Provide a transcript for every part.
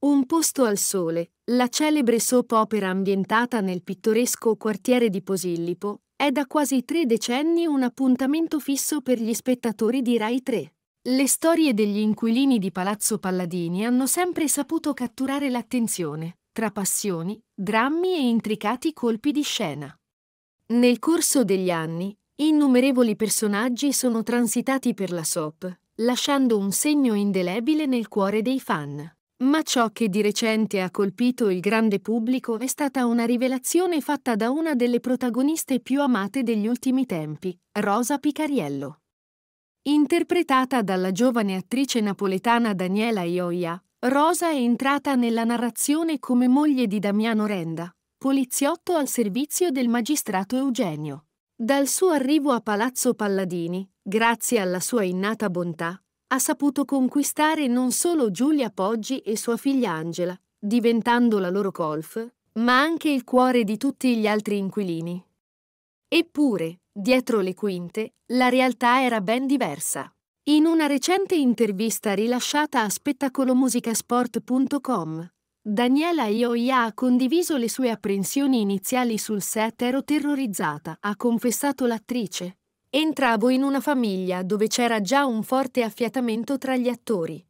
Un posto al sole, la celebre soap opera ambientata nel pittoresco quartiere di Posillipo, è da quasi tre decenni un appuntamento fisso per gli spettatori di Rai 3. Le storie degli inquilini di Palazzo Palladini hanno sempre saputo catturare l'attenzione, tra passioni, drammi e intricati colpi di scena. Nel corso degli anni, innumerevoli personaggi sono transitati per la soap, lasciando un segno indelebile nel cuore dei fan. Ma ciò che di recente ha colpito il grande pubblico è stata una rivelazione fatta da una delle protagoniste più amate degli ultimi tempi, Rosa Picariello. Interpretata dalla giovane attrice napoletana Daniela Ioia, Rosa è entrata nella narrazione come moglie di Damiano Renda, poliziotto al servizio del magistrato Eugenio. Dal suo arrivo a Palazzo Palladini, grazie alla sua innata bontà, ha saputo conquistare non solo Giulia Poggi e sua figlia Angela, diventando la loro colf, ma anche il cuore di tutti gli altri inquilini. Eppure, dietro le quinte, la realtà era ben diversa. In una recente intervista rilasciata a spettacolomusicasport.com, Daniela Ioia ha condiviso le sue apprensioni iniziali sul set ero terrorizzata, ha confessato l'attrice. Entravo in una famiglia dove c'era già un forte affiatamento tra gli attori.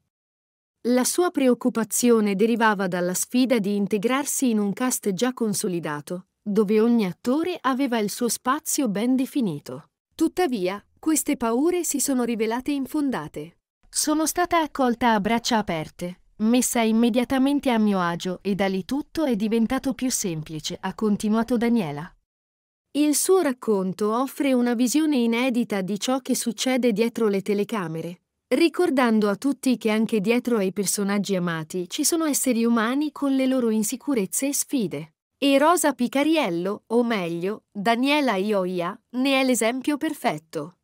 La sua preoccupazione derivava dalla sfida di integrarsi in un cast già consolidato, dove ogni attore aveva il suo spazio ben definito. Tuttavia, queste paure si sono rivelate infondate. Sono stata accolta a braccia aperte, messa immediatamente a mio agio e da lì tutto è diventato più semplice, ha continuato Daniela. Il suo racconto offre una visione inedita di ciò che succede dietro le telecamere, ricordando a tutti che anche dietro ai personaggi amati ci sono esseri umani con le loro insicurezze e sfide. E Rosa Picariello, o meglio, Daniela Ioia, ne è l'esempio perfetto.